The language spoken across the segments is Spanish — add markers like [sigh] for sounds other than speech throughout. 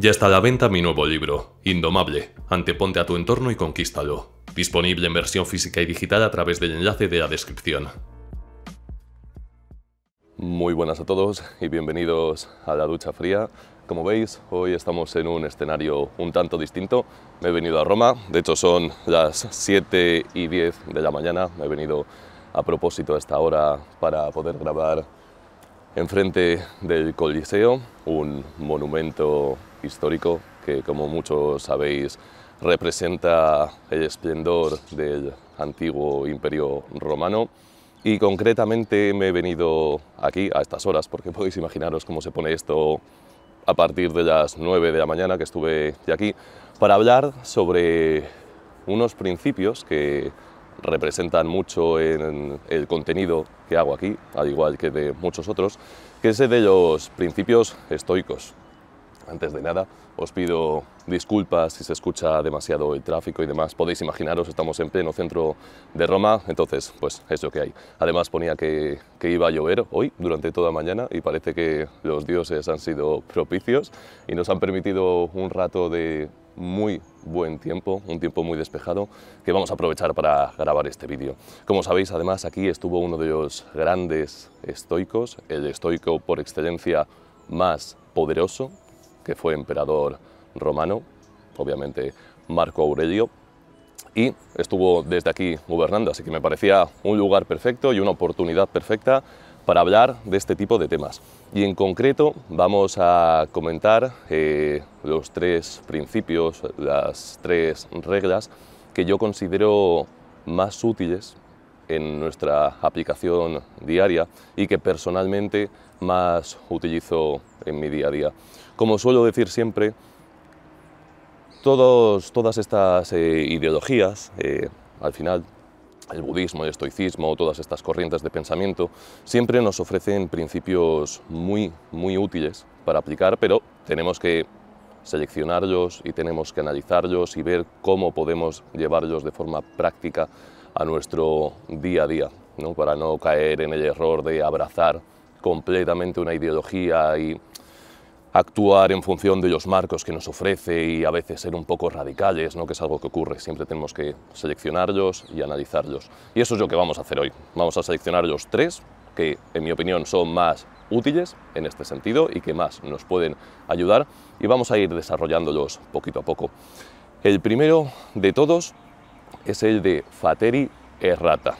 Ya está a la venta mi nuevo libro, Indomable, anteponte a tu entorno y conquístalo, disponible en versión física y digital a través del enlace de la descripción. Muy buenas a todos y bienvenidos a La Ducha Fría. Como veis, hoy estamos en un escenario un tanto distinto. Me he venido a Roma, de hecho son las 7 y 10 de la mañana, me he venido a propósito a esta hora para poder grabar enfrente del Coliseo, un monumento histórico que, como muchos sabéis, representa el esplendor del antiguo imperio romano. Y concretamente me he venido aquí a estas horas, porque [laughs] podéis imaginaros cómo se pone esto a partir de las 9 de la mañana que estuve de aquí, para hablar sobre unos principios que representan mucho en el contenido que hago aquí, al igual que de muchos otros, que es el de los principios estoicos. Antes de nada, os pido disculpas si se escucha demasiado el tráfico y demás. Podéis imaginaros, estamos en pleno centro de Roma, entonces, pues es lo que hay. Además, ponía que, que iba a llover hoy durante toda mañana y parece que los dioses han sido propicios y nos han permitido un rato de muy buen tiempo, un tiempo muy despejado, que vamos a aprovechar para grabar este vídeo. Como sabéis, además, aquí estuvo uno de los grandes estoicos, el estoico por excelencia más poderoso que fue emperador romano, obviamente Marco Aurelio, y estuvo desde aquí gobernando, así que me parecía un lugar perfecto y una oportunidad perfecta para hablar de este tipo de temas. Y en concreto vamos a comentar eh, los tres principios, las tres reglas que yo considero más útiles en nuestra aplicación diaria y que personalmente más utilizo en mi día a día. Como suelo decir siempre, todos, todas estas eh, ideologías, eh, al final, el budismo, el estoicismo, todas estas corrientes de pensamiento, siempre nos ofrecen principios muy, muy útiles para aplicar, pero tenemos que seleccionarlos y tenemos que analizarlos y ver cómo podemos llevarlos de forma práctica a nuestro día a día, para no caer en el error de abrazar completamente una ideología y actuar en función de los marcos que nos ofrece y a veces ser un poco radicales, ¿no? que es algo que ocurre, siempre tenemos que seleccionarlos y analizarlos. Y eso es lo que vamos a hacer hoy. Vamos a seleccionar los tres que en mi opinión son más útiles en este sentido y que más nos pueden ayudar y vamos a ir desarrollándolos poquito a poco. El primero de todos es el de Fateri Errata.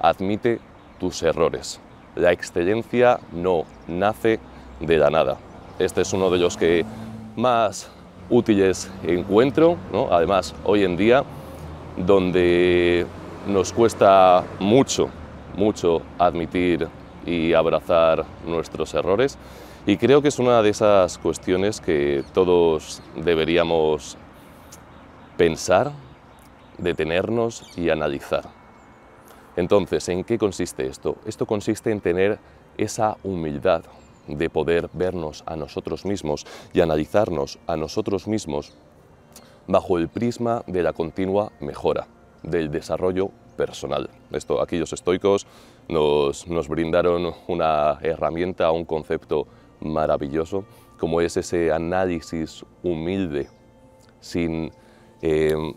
Admite tus errores. La excelencia no nace de la nada este es uno de los que más útiles encuentro, además hoy en día, donde nos cuesta mucho, mucho admitir y abrazar nuestros errores. Y creo que es una de esas cuestiones que todos deberíamos pensar, detenernos y analizar. Entonces, ¿en qué consiste esto? Esto consiste en tener esa humildad de poder vernos a nosotros mismos y analizarnos a nosotros mismos bajo el prisma de la continua mejora, del desarrollo personal. Esto, aquellos estoicos nos, brindaron una herramienta, un concepto maravilloso, como es ese análisis humilde, sin em,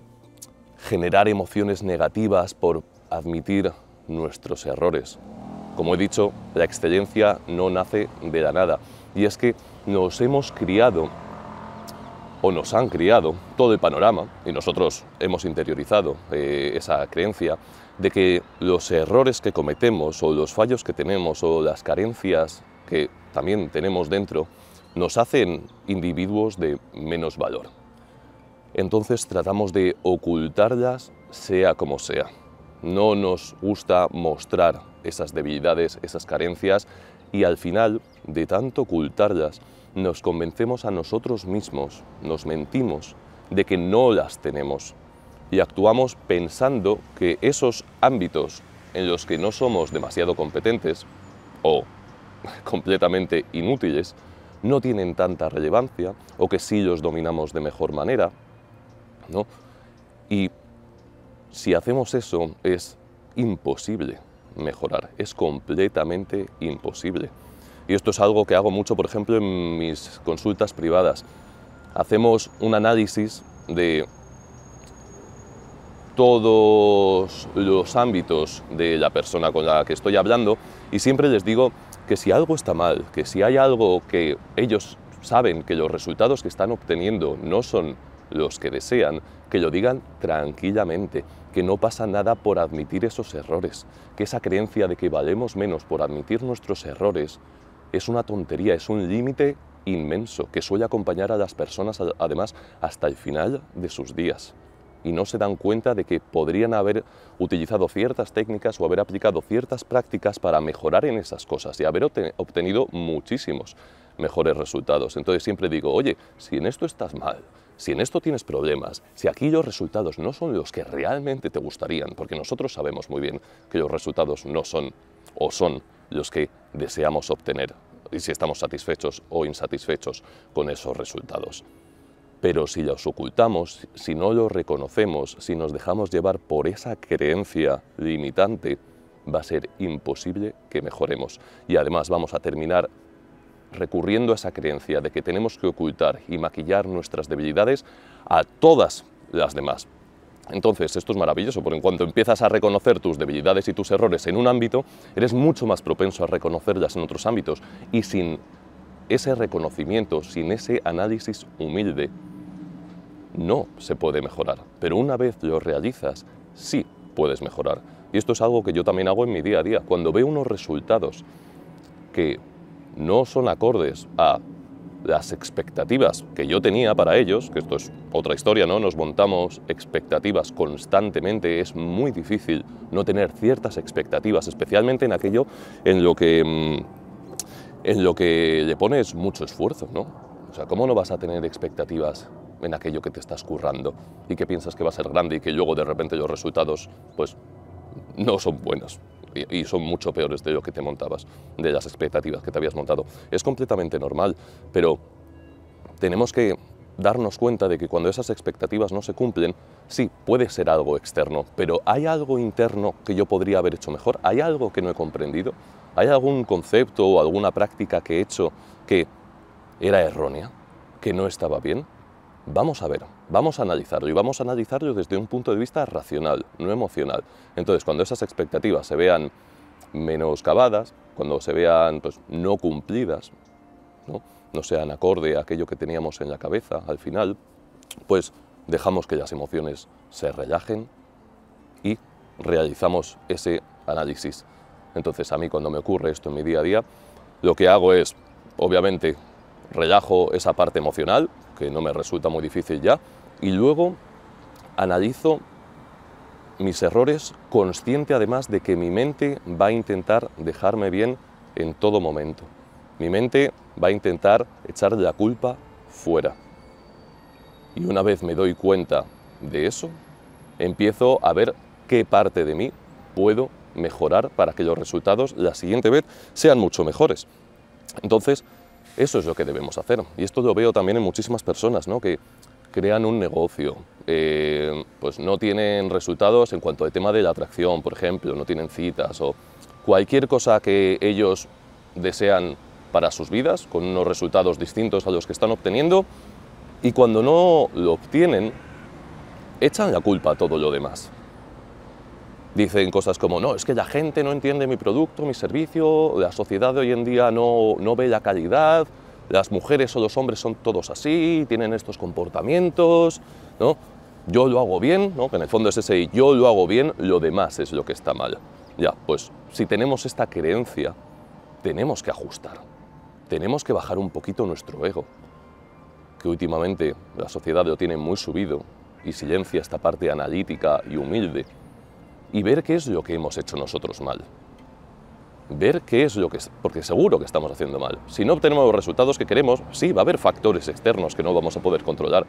generar emociones negativas por admitir nuestros errores. Como he dicho, la excelencia no nace de la nada. Y es que nos hemos criado, o nos han criado, todo el panorama, y nosotros hemos interiorizado eh, esa creencia, de que los errores que cometemos, o los fallos que tenemos, o las carencias que también tenemos dentro, nos hacen individuos de menos valor. Entonces tratamos de ocultarlas sea como sea no nos gusta mostrar esas debilidades, esas carencias y al final, de tanto ocultarlas, nos convencemos a nosotros mismos, nos mentimos de que no las tenemos y actuamos pensando que esos ámbitos en los que no somos demasiado competentes o [laughs] completamente inútiles no tienen tanta relevancia o que si los dominamos de mejor manera, ¿no? Si hacemos eso es imposible mejorar, es completamente imposible. Y esto es algo que hago mucho, por ejemplo, en mis consultas privadas. Hacemos un análisis de todos los ámbitos de la persona con la que estoy hablando y siempre les digo que si algo está mal, que si hay algo que ellos saben que los resultados que están obteniendo no son los que desean, que lo digan tranquilamente que no pasa nada por admitir esos errores, que esa creencia de que valemos menos por admitir nuestros errores es una tontería, es un límite inmenso que suele acompañar a las personas además hasta el final de sus días y no se dan cuenta de que podrían haber utilizado ciertas técnicas o haber aplicado ciertas prácticas para mejorar en esas cosas y haber obtenido muchísimos mejores resultados. Entonces siempre digo, oye, si en esto estás mal, si en esto tienes problemas, si aquí los resultados no son los que realmente te gustarían, porque nosotros sabemos muy bien que los resultados no son o son los que deseamos obtener y si estamos satisfechos o insatisfechos con esos resultados. Pero si los ocultamos, si no los reconocemos, si nos dejamos llevar por esa creencia limitante, va a ser imposible que mejoremos. Y además vamos a terminar recurriendo a esa creencia de que tenemos que ocultar y maquillar nuestras debilidades a todas las demás. Entonces, esto es maravilloso, porque en cuanto empiezas a reconocer tus debilidades y tus errores en un ámbito, eres mucho más propenso a reconocerlas en otros ámbitos. Y sin ese reconocimiento, sin ese análisis humilde, no se puede mejorar. Pero una vez lo realizas, sí puedes mejorar. Y esto es algo que yo también hago en mi día a día. Cuando veo unos resultados que no son acordes a las expectativas que yo tenía para ellos, que esto es otra historia, ¿no? Nos montamos expectativas constantemente, es muy difícil no tener ciertas expectativas, especialmente en aquello en lo que, mm, en lo que le pones mucho esfuerzo, ¿no? O sea, ¿cómo no vas a tener expectativas en aquello que te estás currando y que piensas que va a ser grande y que luego de repente los resultados, pues, no son buenos? y, son mucho peores de lo que te montabas, de las expectativas que te habías montado. Es completamente normal, pero tenemos que darnos cuenta de que cuando esas expectativas no se cumplen, sí, puede ser algo externo, pero hay algo interno que yo podría haber hecho mejor, hay algo que no he comprendido, hay algún concepto o alguna práctica que he hecho que era errónea, que no estaba bien. Vamos a ver, Vamos a analizarlo y vamos a analizarlo desde un punto de vista racional, no emocional. Entonces, cuando esas expectativas se vean menoscabadas, cuando se vean pues, no cumplidas, ¿no? no sean acorde a aquello que teníamos en la cabeza al final, pues dejamos que las emociones se relajen y realizamos ese análisis. Entonces a mí cuando me ocurre esto en mi día a día, lo que hago es, obviamente, relajo esa parte emocional, que no me resulta muy difícil ya, y luego analizo mis errores consciente además de que mi mente va a intentar dejarme bien en todo momento. Mi mente va a intentar echar la culpa fuera. Y una vez me doy cuenta de eso, empiezo a ver qué parte de mí puedo mejorar para que los resultados la siguiente vez sean mucho mejores. Entonces, eso es lo que debemos hacer. Y esto lo veo también en muchísimas personas, ¿no? que crean un negocio, eh, pues no tienen resultados en cuanto al tema de la atracción, por ejemplo, no tienen citas o cualquier cosa que ellos desean para sus vidas, con unos resultados distintos a los que están obteniendo, y cuando no lo obtienen, echan la culpa a todo lo demás dicen cosas como, no, es que la gente no entiende mi producto, mi servicio, la sociedad de hoy en día no, no ve la calidad, las mujeres o los hombres son todos así, tienen estos comportamientos, ¿no? Yo lo hago bien, ¿no? que en el fondo es ese yo lo hago bien, lo demás es lo que está mal. Ya, pues si tenemos esta creencia, tenemos que ajustar, tenemos que bajar un poquito nuestro ego, que últimamente la sociedad lo tiene muy subido y silencia esta parte analítica y humilde y ver qué es lo que hemos hecho nosotros mal. Ver qué es lo que... porque seguro que estamos haciendo mal. Si no obtenemos los resultados que queremos, sí, va a haber factores externos que no vamos a poder controlar,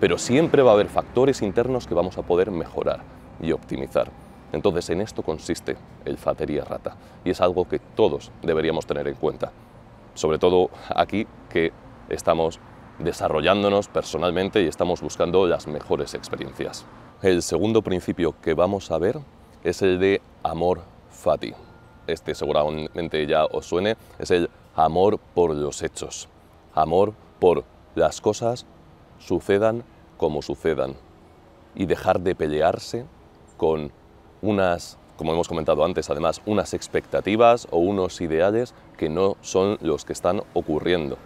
pero siempre va a haber factores internos que vamos a poder mejorar y optimizar. Entonces, en esto consiste el Fatería Rata, y es algo que todos deberíamos tener en cuenta. Sobre todo aquí que estamos desarrollándonos personalmente y estamos buscando las mejores experiencias. El segundo principio que vamos a ver es el de amor fati. Este seguramente ya os suene, es el amor por los hechos, amor por las cosas sucedan como sucedan y dejar de pelearse con unas, como hemos comentado antes, además, unas expectativas o unos ideales que no son los que están ocurriendo.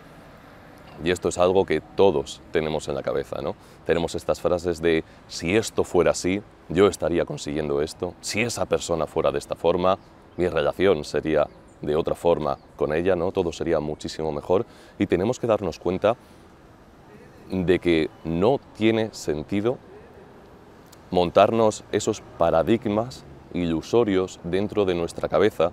Y esto es algo que todos tenemos en la cabeza, ¿no? Tenemos estas frases de si esto fuera así, yo estaría consiguiendo esto, si esa persona fuera de esta forma, mi relación sería de otra forma con ella, ¿no? Todo sería muchísimo mejor y tenemos que darnos cuenta de que no tiene sentido montarnos esos paradigmas ilusorios dentro de nuestra cabeza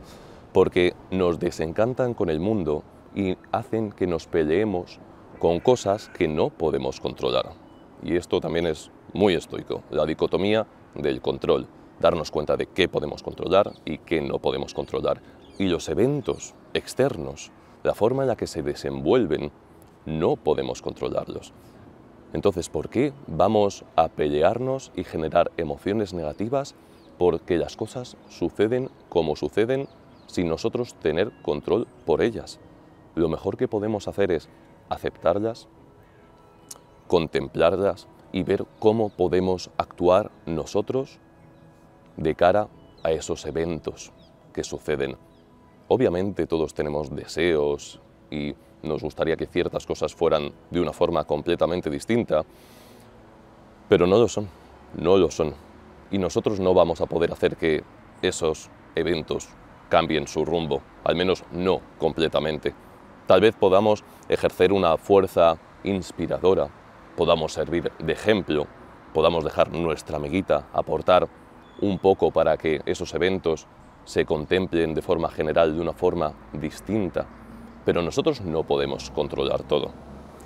porque nos desencantan con el mundo y hacen que nos peleemos con cosas que no podemos controlar. Y esto también es muy estoico, la dicotomía del control, darnos cuenta de qué podemos controlar y qué no podemos controlar. Y los eventos externos, la forma en la que se desenvuelven, no podemos controlarlos. Entonces, ¿por qué vamos a pelearnos y generar emociones negativas porque las cosas suceden como suceden sin nosotros tener control por ellas? Lo mejor que podemos hacer es aceptarlas, contemplarlas y ver cómo podemos actuar nosotros de cara a esos eventos que suceden. Obviamente todos tenemos deseos y nos gustaría que ciertas cosas fueran de una forma completamente distinta, pero no lo son, no lo son. Y nosotros no vamos a poder hacer que esos eventos cambien su rumbo, al menos no completamente. Tal vez podamos ejercer una fuerza inspiradora, podamos servir de ejemplo, podamos dejar nuestra amiguita, aportar un poco para que esos eventos se contemplen de forma general, de una forma distinta. Pero nosotros no podemos controlar todo.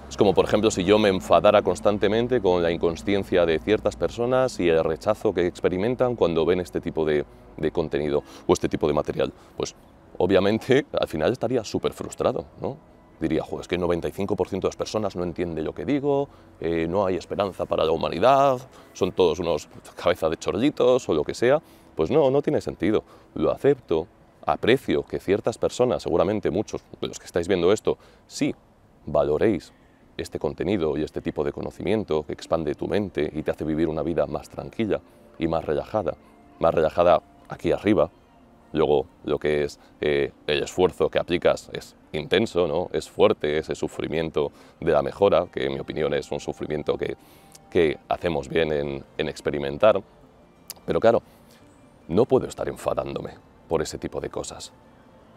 Es como, por ejemplo, si yo me enfadara constantemente con la inconsciencia de ciertas personas y el rechazo que experimentan cuando ven este tipo de, de, contenido o este tipo de material. Pues obviamente al final estaría súper frustrado, ¿no? Diría, joder, es que el 95% de las personas no entiende lo que digo, eh, no hay esperanza para la humanidad, son todos unos cabeza de chorlitos o lo que sea. Pues no, no tiene sentido. Lo acepto, aprecio que ciertas personas, seguramente muchos de los que estáis viendo esto, sí valoréis este contenido y este tipo de conocimiento que expande tu mente y te hace vivir una vida más tranquila y más relajada. Más relajada aquí arriba, Luego, lo que es eh, el esfuerzo que aplicas es intenso, ¿no? es fuerte, ese sufrimiento de la mejora, que en mi opinión es un sufrimiento que, hacemos bien en experimentar. Pero claro, no puedo estar enfadándome por ese tipo de cosas.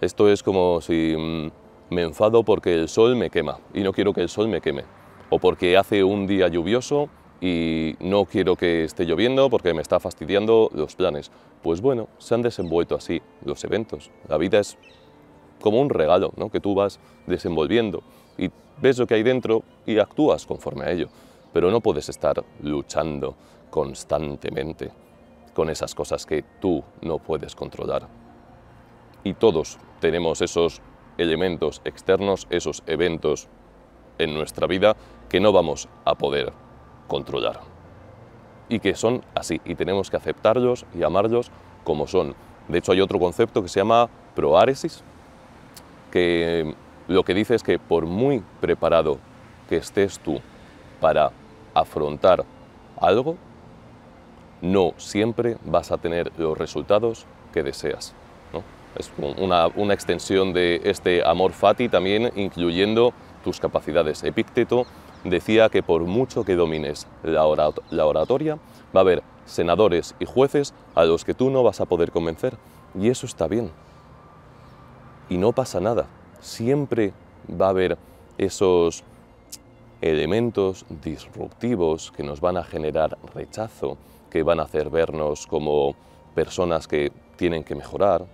Esto es como si mm, me enfado porque el sol me quema y no quiero que el sol me queme. O porque hace un día lluvioso y no quiero que esté lloviendo porque me está fastidiando los planes. Pues bueno, se han desenvuelto así los eventos. La vida es como un regalo ¿no? que tú vas desenvolviendo y ves lo que hay dentro y actúas conforme a ello. Pero no puedes estar luchando constantemente con esas cosas que tú no puedes controlar. Y todos tenemos esos elementos externos, esos eventos en nuestra vida que no vamos a poder controlar. Y que son así, y tenemos que aceptarlos y amarlos como son. De hecho, hay otro concepto que se llama proáresis, que lo que dice es que por muy preparado que estés tú para afrontar algo, no siempre vas a tener los resultados que deseas. Es una, una extensión de este amor fati también incluyendo tus capacidades epícteto, decía que por mucho que domines la, oratoria, va a haber senadores y jueces a los que tú no vas a poder convencer. Y eso está bien. Y no pasa nada. Siempre va a haber esos elementos disruptivos que nos van a generar rechazo, que van a hacer vernos como personas que tienen que mejorar,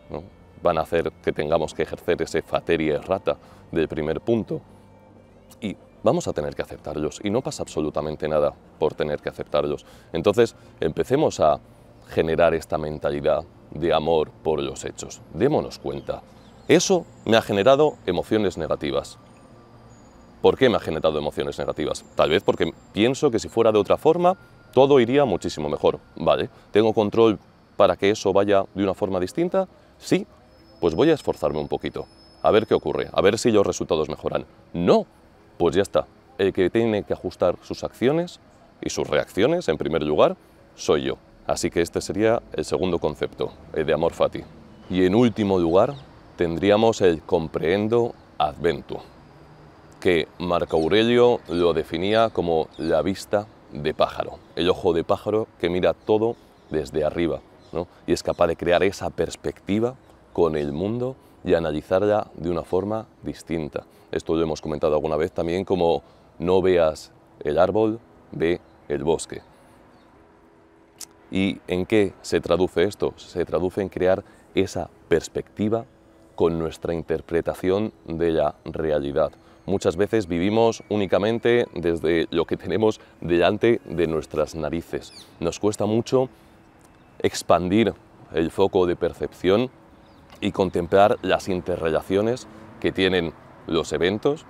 van a hacer que tengamos que ejercer ese fateria errata del primer punto. Y vamos a tener que aceptarlos y no pasa absolutamente nada por tener que aceptarlos. Entonces, empecemos a generar esta mentalidad de amor por los hechos. Démonos cuenta. Eso me ha generado emociones negativas. ¿Por qué me ha generado emociones negativas? Tal vez porque pienso que si fuera de otra forma, todo iría muchísimo mejor. Vale, ¿tengo control para que eso vaya de una forma distinta? Sí, pues voy a esforzarme un poquito. A ver qué ocurre, a ver si los resultados mejoran. No, pues ya está. El que tiene que ajustar sus acciones y sus reacciones, en primer lugar, soy yo. Así que este sería el segundo concepto, el de amor fati. Y en último lugar, tendríamos el comprehendo advento, que Marco Aurelio lo definía como la vista de pájaro, el ojo de pájaro que mira todo desde arriba y es capaz de crear esa perspectiva con el mundo y analizarla de una forma distinta. Esto lo hemos comentado alguna vez también como no veas el árbol, ve el bosque. ¿Y en qué se traduce esto? Se traduce en crear esa perspectiva con nuestra interpretación de la realidad. Muchas veces vivimos únicamente desde lo que tenemos delante de nuestras narices. Nos cuesta mucho expandir el foco de percepción y contemplar las interrelaciones que tienen los eventos,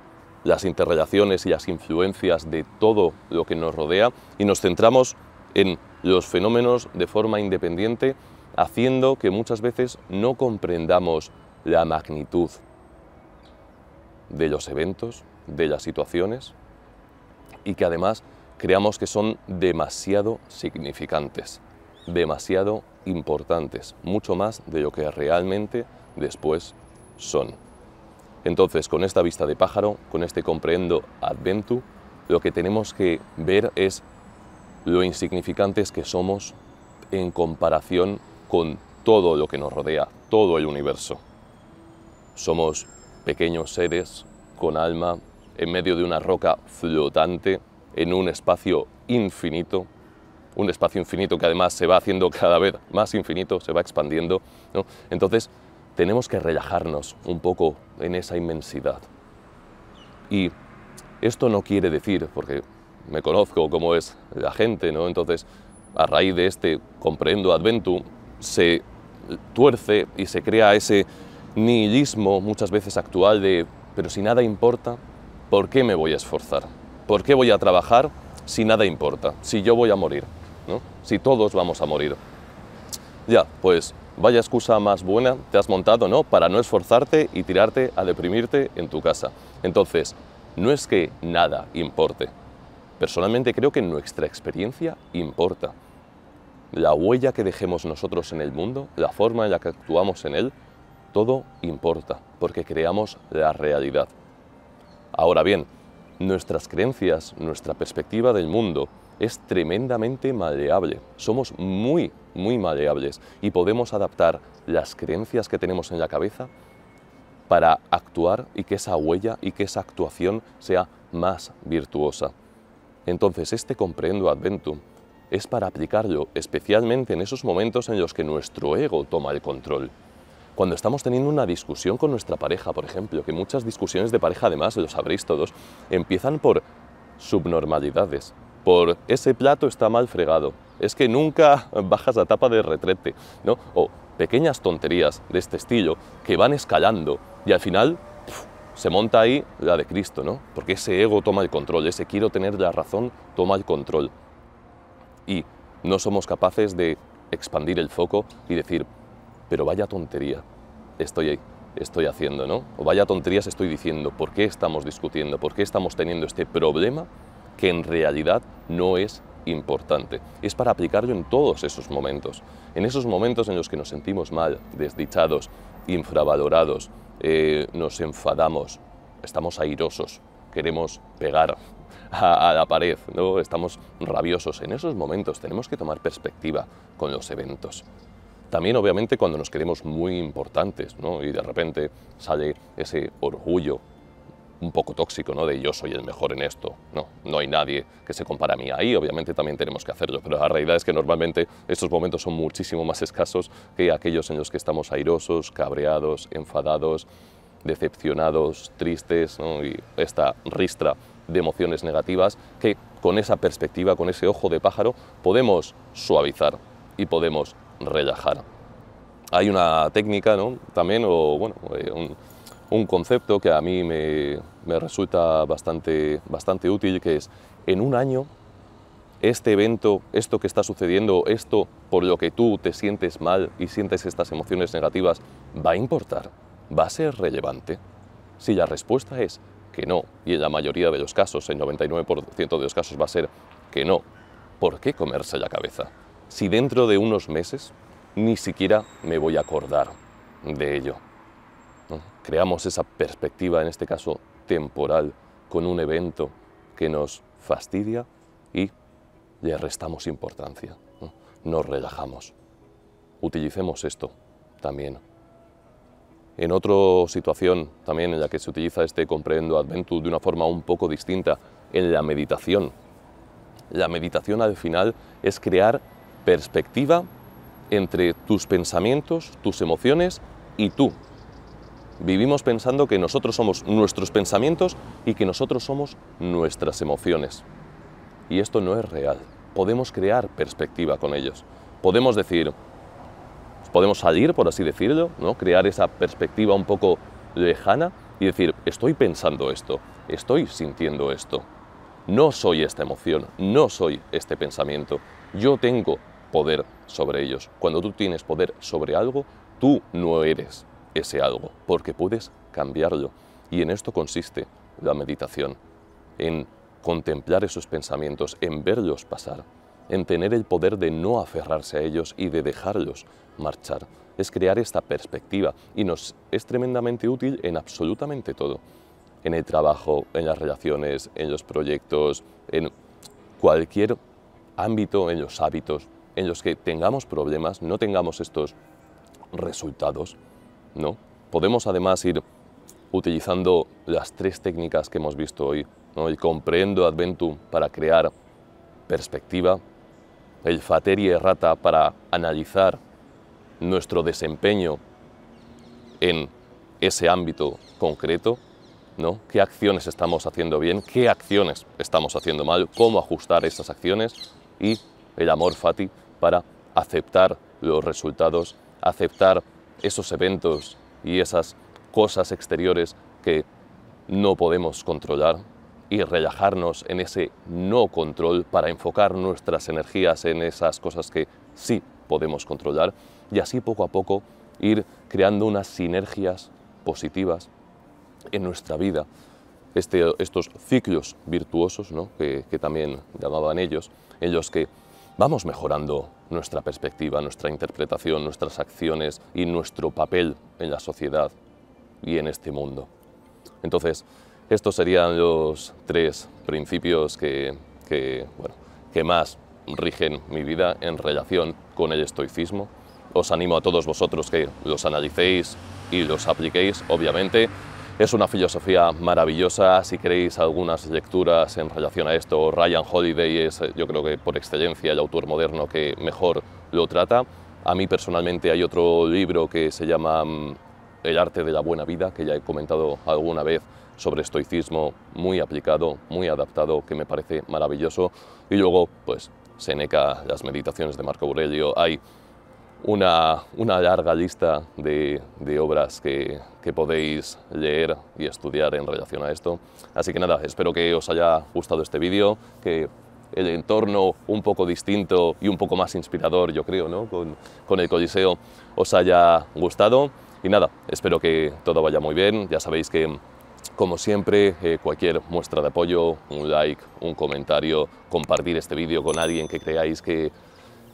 las interrelaciones y las influencias de todo lo que nos rodea y nos centramos en los fenómenos de forma independiente, haciendo que muchas veces no comprendamos la magnitud de los eventos, de las situaciones y que además creamos que son demasiado significantes, demasiado importantes, mucho más de lo que realmente después son. Entonces, con esta vista de pájaro, con este comprendo adventu, lo que tenemos que ver es lo insignificantes que somos en comparación con todo lo que nos rodea, todo el universo. Somos pequeños seres con alma en medio de una roca flotante en un espacio infinito, un espacio infinito que además se va haciendo cada vez más infinito, se va expandiendo. Entonces, tenemos que relajarnos un poco en esa inmensidad. Y esto no quiere decir, porque me conozco como es la gente, ¿no? Entonces, a raíz de este comprendo adventu, se tuerce y se crea ese nihilismo muchas veces actual de, pero si nada importa, ¿por qué me voy a esforzar? ¿Por qué voy a trabajar si nada importa? Si yo voy a morir, ¿no? Si todos vamos a morir. Ya, pues Vaya excusa más buena te has montado, ¿no? Para no esforzarte y tirarte a deprimirte en tu casa. Entonces, no es que nada importe. Personalmente creo que nuestra experiencia importa. La huella que dejemos nosotros en el mundo, la forma en la que actuamos en él, todo importa, porque creamos la realidad. Ahora bien, nuestras creencias, nuestra perspectiva del mundo, es tremendamente maleable. Somos muy, muy maleables y podemos adaptar las creencias que tenemos en la cabeza para actuar y que esa huella y que esa actuación sea más virtuosa. Entonces, este comprendo adventum es para aplicarlo especialmente en esos momentos en los que nuestro ego toma el control. Cuando estamos teniendo una discusión con nuestra pareja, por ejemplo, que muchas discusiones de pareja, además, lo sabréis todos, empiezan por subnormalidades, por ese plato está mal fregado, es que nunca [laughs] bajas la tapa de retrete, ¿no? O pequeñas tonterías de este estilo que van escalando y al final se monta ahí la de Cristo, ¿no? Porque ese ego toma el control, ese quiero tener la razón toma el control. Y no somos capaces de expandir el foco y decir, pero vaya tontería, estoy estoy haciendo, ¿no? O vaya tonterías estoy diciendo, ¿por qué estamos discutiendo? ¿Por qué estamos teniendo este problema que en realidad no es importante. Es para aplicarlo en todos esos momentos. En esos momentos en los que nos sentimos mal, desdichados, infravalorados, eh, nos enfadamos, estamos airosos, queremos pegar a, la pared, ¿no? estamos rabiosos. En esos momentos tenemos que tomar perspectiva con los eventos. También obviamente cuando nos queremos muy importantes y de repente sale ese orgullo un poco tóxico, ¿no? De yo soy el mejor en esto. No, no hay nadie que se compara a mí ahí, obviamente también tenemos que hacerlo, pero la realidad es que normalmente estos momentos son muchísimo más escasos que aquellos en los que estamos airosos, cabreados, enfadados, decepcionados, tristes, ¿no? Y esta ristra de emociones negativas que con esa perspectiva, con ese ojo de pájaro, podemos suavizar y podemos relajar. Hay una técnica, ¿no? También, o bueno, eh, un, un concepto que a mí me, resulta bastante, bastante útil, que es en un año este evento, esto que está sucediendo, esto por lo que tú te sientes mal y sientes estas emociones negativas, ¿va a importar? ¿Va a ser relevante? Si la respuesta es que no, y en la mayoría de los casos, el 99% de los casos va a ser que no, ¿por qué comerse la cabeza? Si dentro de unos meses ni siquiera me voy a acordar de ello. Creamos esa perspectiva, en este caso temporal, con un evento que nos fastidia y le restamos importancia, nos relajamos. Utilicemos esto también. En otra situación también en la que se utiliza este comprendo Adventus de una forma un poco distinta, en la meditación. La meditación al final es crear perspectiva entre tus pensamientos, tus emociones y tú, Vivimos pensando que nosotros somos nuestros pensamientos y que nosotros somos nuestras emociones. Y esto no es real. Podemos crear perspectiva con ellos. Podemos decir, podemos salir, por así decirlo, ¿no? crear esa perspectiva un poco lejana y decir, estoy pensando esto, estoy sintiendo esto. No soy esta emoción, no soy este pensamiento. Yo tengo poder sobre ellos. Cuando tú tienes poder sobre algo, tú no eres ese algo, porque puedes cambiarlo. Y en esto consiste la meditación, en contemplar esos pensamientos, en verlos pasar, en tener el poder de no aferrarse a ellos y de dejarlos marchar. Es crear esta perspectiva y nos es tremendamente útil en absolutamente todo, en el trabajo, en las relaciones, en los proyectos, en cualquier ámbito, en los hábitos, en los que tengamos problemas, no tengamos estos resultados, ¿no? Podemos además ir utilizando las tres técnicas que hemos visto hoy, ¿no? el comprendo adventum para crear perspectiva, el Fateri errata para analizar nuestro desempeño en ese ámbito concreto, ¿no? qué acciones estamos haciendo bien, qué acciones estamos haciendo mal, cómo ajustar esas acciones y el amor fati para aceptar los resultados, aceptar esos eventos y esas cosas exteriores que no podemos controlar y relajarnos en ese no control para enfocar nuestras energías en esas cosas que sí podemos controlar y así poco a poco ir creando unas sinergias positivas en nuestra vida. Este, estos ciclos virtuosos, que, que también llamaban ellos, en los que vamos mejorando nuestra perspectiva, nuestra interpretación, nuestras acciones y nuestro papel en la sociedad y en este mundo. Entonces, estos serían los tres principios que, que, más rigen mi vida en relación con el estoicismo. Os animo a todos vosotros que los analicéis y los apliquéis, obviamente, es una filosofía maravillosa, si queréis algunas lecturas en relación a esto, Ryan Holiday es eh, yo creo que por excelencia el autor moderno que mejor lo trata. A mí personalmente hay otro libro que se llama mm, El arte de la buena vida, que ya he comentado alguna vez sobre estoicismo, muy aplicado, muy adaptado, que me parece maravilloso. Y luego, pues, Seneca, las meditaciones de Marco Aurelio, hay una, una larga lista de, de obras que, que, podéis leer y estudiar en relación a esto. Así que nada, espero que os haya gustado este vídeo, que el entorno un poco distinto y un poco más inspirador, yo creo, ¿no? con, con el Coliseo os haya gustado. Y nada, espero que todo vaya muy bien. Ya sabéis que como siempre, eh, cualquier muestra de apoyo, un like, un comentario, compartir este vídeo con alguien que creáis que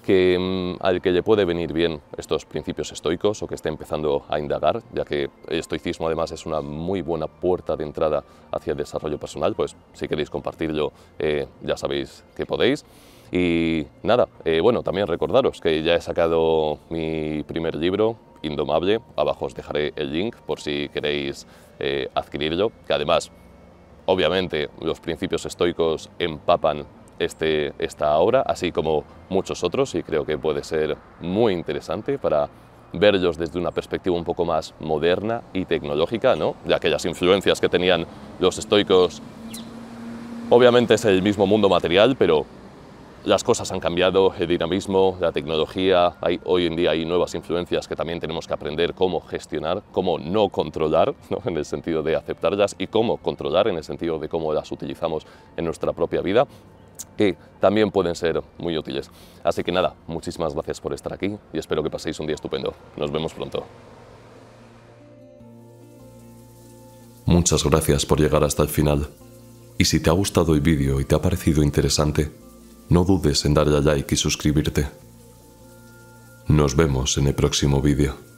que, mm, al que le puede venir bien estos principios estoicos o que esté empezando a indagar, ya que el estoicismo además es una muy buena puerta de entrada hacia el desarrollo personal, pues si queréis compartirlo eh, ya sabéis que podéis. Y nada, eh, bueno, también recordaros que ya he sacado mi primer libro, Indomable, abajo os dejaré el link por si queréis eh, adquirirlo, que además, obviamente, los principios estoicos empapan este, esta obra, así como muchos otros, y creo que puede ser muy interesante para verlos desde una perspectiva un poco más moderna y tecnológica, ¿no? de aquellas influencias que tenían los estoicos. Obviamente es el mismo mundo material, pero las cosas han cambiado, el dinamismo, la tecnología, hay, hoy en día hay nuevas influencias que también tenemos que aprender cómo gestionar, cómo no controlar, [laughs] ¿no? en el sentido de aceptarlas, y cómo controlar en el sentido de cómo las utilizamos en nuestra propia vida que también pueden ser muy útiles. Así que nada, muchísimas gracias por estar aquí y espero que paséis un día estupendo. Nos vemos pronto. Muchas gracias por llegar hasta el final. Y si te ha gustado el vídeo y te ha parecido interesante, no dudes en darle a like y suscribirte. Nos vemos en el próximo vídeo.